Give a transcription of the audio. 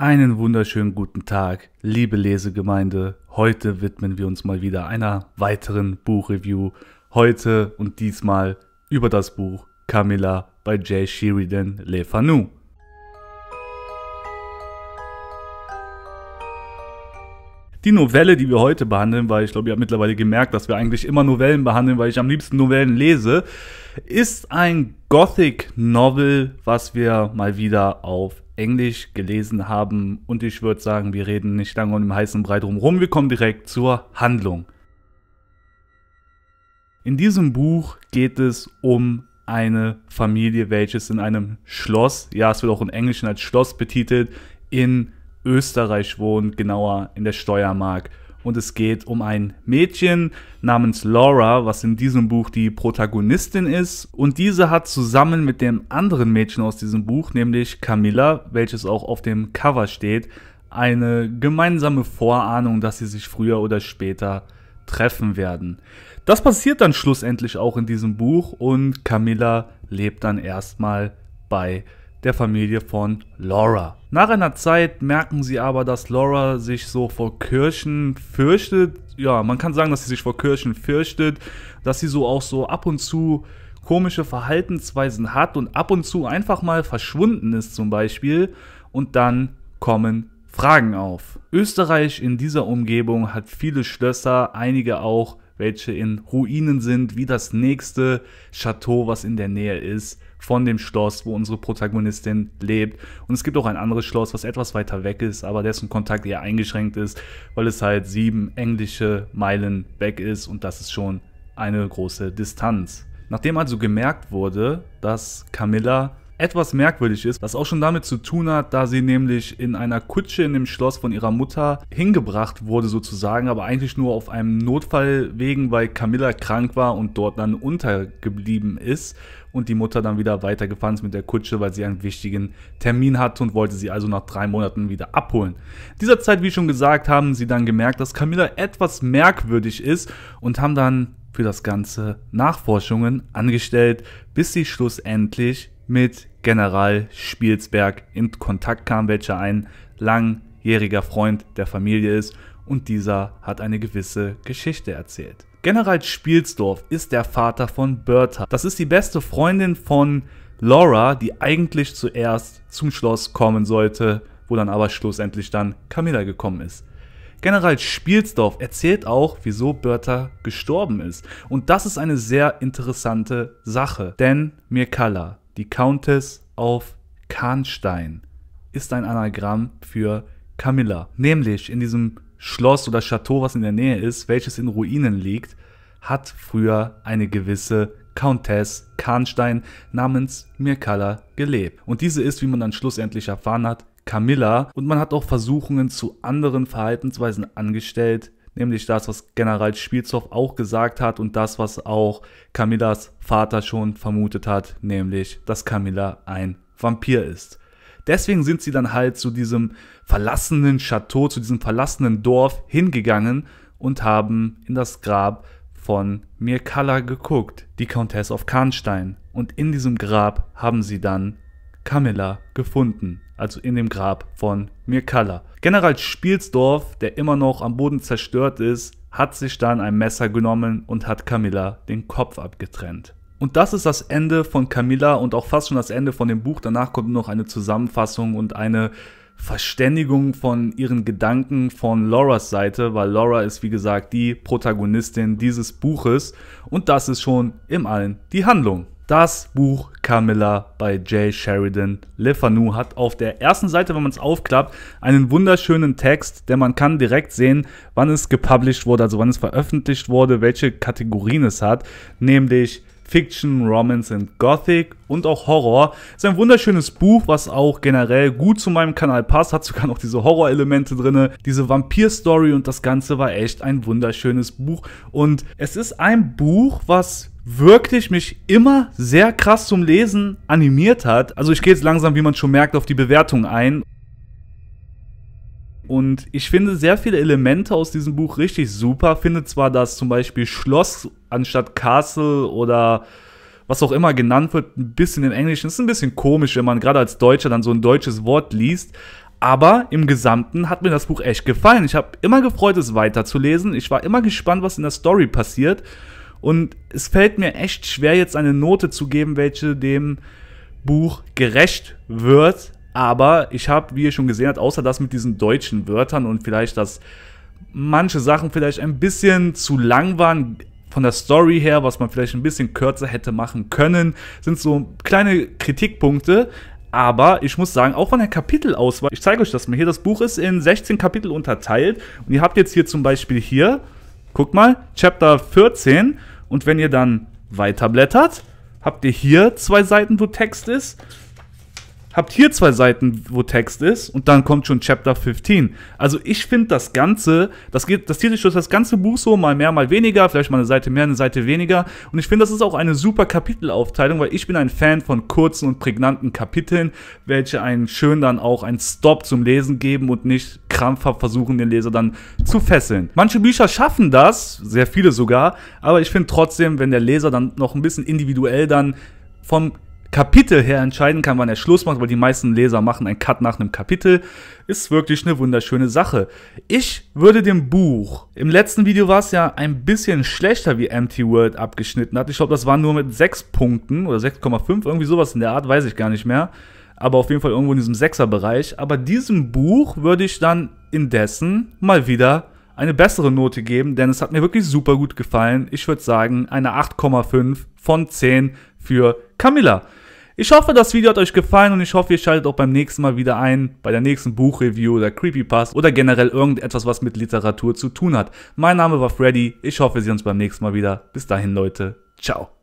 Einen wunderschönen guten Tag, liebe Lesegemeinde. Heute widmen wir uns mal wieder einer weiteren Buchreview. Heute und diesmal über das Buch Camilla bei Jay Sheridan Le Fanu. Die Novelle, die wir heute behandeln, weil ich glaube, ihr habt mittlerweile gemerkt, dass wir eigentlich immer Novellen behandeln, weil ich am liebsten Novellen lese, ist ein Gothic Novel, was wir mal wieder auf Englisch gelesen haben. Und ich würde sagen, wir reden nicht lange und im heißen Brei drumherum. Wir kommen direkt zur Handlung. In diesem Buch geht es um eine Familie, welches in einem Schloss, ja, es wird auch in Englisch als Schloss betitelt, in Österreich wohnt, genauer in der Steuermark. Und es geht um ein Mädchen namens Laura, was in diesem Buch die Protagonistin ist. Und diese hat zusammen mit dem anderen Mädchen aus diesem Buch, nämlich Camilla, welches auch auf dem Cover steht, eine gemeinsame Vorahnung, dass sie sich früher oder später treffen werden. Das passiert dann schlussendlich auch in diesem Buch und Camilla lebt dann erstmal bei der Familie von Laura. Nach einer Zeit merken sie aber, dass Laura sich so vor Kirchen fürchtet. Ja, man kann sagen, dass sie sich vor Kirchen fürchtet, dass sie so auch so ab und zu komische Verhaltensweisen hat und ab und zu einfach mal verschwunden ist zum Beispiel. Und dann kommen Fragen auf. Österreich in dieser Umgebung hat viele Schlösser, einige auch, welche in Ruinen sind, wie das nächste Chateau, was in der Nähe ist von dem Schloss, wo unsere Protagonistin lebt. Und es gibt auch ein anderes Schloss, was etwas weiter weg ist, aber dessen Kontakt eher eingeschränkt ist, weil es halt sieben englische Meilen weg ist und das ist schon eine große Distanz. Nachdem also gemerkt wurde, dass Camilla etwas merkwürdig ist, was auch schon damit zu tun hat, da sie nämlich in einer Kutsche in dem Schloss von ihrer Mutter hingebracht wurde sozusagen, aber eigentlich nur auf einem Notfall wegen, weil Camilla krank war und dort dann untergeblieben ist und die Mutter dann wieder weitergefahren ist mit der Kutsche, weil sie einen wichtigen Termin hatte und wollte sie also nach drei Monaten wieder abholen. In dieser Zeit, wie schon gesagt, haben sie dann gemerkt, dass Camilla etwas merkwürdig ist und haben dann für das Ganze Nachforschungen angestellt, bis sie schlussendlich mit General Spielsberg in Kontakt kam, welcher ein langjähriger Freund der Familie ist und dieser hat eine gewisse Geschichte erzählt. General Spielsdorf ist der Vater von Bertha. Das ist die beste Freundin von Laura, die eigentlich zuerst zum Schloss kommen sollte, wo dann aber schlussendlich dann Camilla gekommen ist. General Spielsdorf erzählt auch, wieso Bertha gestorben ist. Und das ist eine sehr interessante Sache, denn Mirkala, die Countess auf Kahnstein ist ein Anagramm für Camilla. Nämlich in diesem Schloss oder Chateau, was in der Nähe ist, welches in Ruinen liegt, hat früher eine gewisse Countess Kahnstein namens Mirkala gelebt. Und diese ist, wie man dann schlussendlich erfahren hat, Camilla. Und man hat auch Versuchungen zu anderen Verhaltensweisen angestellt, nämlich das, was General Spielzow auch gesagt hat und das, was auch Camillas Vater schon vermutet hat, nämlich, dass Camilla ein Vampir ist. Deswegen sind sie dann halt zu diesem verlassenen Chateau, zu diesem verlassenen Dorf hingegangen und haben in das Grab von Mirkala geguckt, die Countess of Karnstein. Und in diesem Grab haben sie dann Camilla gefunden also in dem Grab von Mirkala. General Spielsdorf, der immer noch am Boden zerstört ist, hat sich dann ein Messer genommen und hat Camilla den Kopf abgetrennt. Und das ist das Ende von Camilla und auch fast schon das Ende von dem Buch. Danach kommt noch eine Zusammenfassung und eine Verständigung von ihren Gedanken von Laura's Seite, weil Laura ist wie gesagt die Protagonistin dieses Buches und das ist schon im Allen die Handlung. Das Buch Camilla bei J. Sheridan Le Fanu hat auf der ersten Seite, wenn man es aufklappt, einen wunderschönen Text, denn man kann direkt sehen, wann es gepublished wurde, also wann es veröffentlicht wurde, welche Kategorien es hat, nämlich Fiction, Romance and Gothic und auch Horror. Ist ein wunderschönes Buch, was auch generell gut zu meinem Kanal passt. Hat sogar noch diese Horror-Elemente drin, diese Vampir-Story und das Ganze war echt ein wunderschönes Buch. Und es ist ein Buch, was wirklich mich immer sehr krass zum Lesen animiert hat. Also ich gehe jetzt langsam, wie man schon merkt, auf die Bewertung ein. Und ich finde sehr viele Elemente aus diesem Buch richtig super. Finde zwar, dass zum Beispiel Schloss anstatt Castle oder was auch immer genannt wird, ein bisschen im Englischen. Ist ein bisschen komisch, wenn man gerade als Deutscher dann so ein deutsches Wort liest. Aber im Gesamten hat mir das Buch echt gefallen. Ich habe immer gefreut, es weiterzulesen. Ich war immer gespannt, was in der Story passiert. Und es fällt mir echt schwer, jetzt eine Note zu geben, welche dem Buch gerecht wird. Aber ich habe, wie ihr schon gesehen habt, außer das mit diesen deutschen Wörtern und vielleicht, dass manche Sachen vielleicht ein bisschen zu lang waren, von der Story her, was man vielleicht ein bisschen kürzer hätte machen können, sind so kleine Kritikpunkte. Aber ich muss sagen, auch von der Kapitelauswahl, ich zeige euch das mal hier, das Buch ist in 16 Kapitel unterteilt und ihr habt jetzt hier zum Beispiel hier Guckt mal, Chapter 14. Und wenn ihr dann weiterblättert, habt ihr hier zwei Seiten, wo Text ist habt hier zwei Seiten, wo Text ist und dann kommt schon Chapter 15. Also ich finde das Ganze, das geht, das durch das ganze Buch so, mal mehr, mal weniger, vielleicht mal eine Seite mehr, eine Seite weniger. Und ich finde, das ist auch eine super Kapitelaufteilung, weil ich bin ein Fan von kurzen und prägnanten Kapiteln, welche einen schön dann auch einen Stop zum Lesen geben und nicht krampfhaft versuchen, den Leser dann zu fesseln. Manche Bücher schaffen das, sehr viele sogar, aber ich finde trotzdem, wenn der Leser dann noch ein bisschen individuell dann vom Kapitel her entscheiden kann, wann er Schluss macht, weil die meisten Leser machen einen Cut nach einem Kapitel, ist wirklich eine wunderschöne Sache. Ich würde dem Buch, im letzten Video war es ja ein bisschen schlechter, wie Empty World abgeschnitten hat. Ich glaube, das war nur mit 6 Punkten oder 6,5, irgendwie sowas in der Art, weiß ich gar nicht mehr. Aber auf jeden Fall irgendwo in diesem 6er-Bereich. Aber diesem Buch würde ich dann indessen mal wieder eine bessere Note geben, denn es hat mir wirklich super gut gefallen. Ich würde sagen, eine 8,5 von 10 für Camilla. Ich hoffe, das Video hat euch gefallen und ich hoffe, ihr schaltet auch beim nächsten Mal wieder ein, bei der nächsten Buchreview oder Creepypast oder generell irgendetwas, was mit Literatur zu tun hat. Mein Name war Freddy, ich hoffe, wir sehen uns beim nächsten Mal wieder. Bis dahin, Leute, ciao.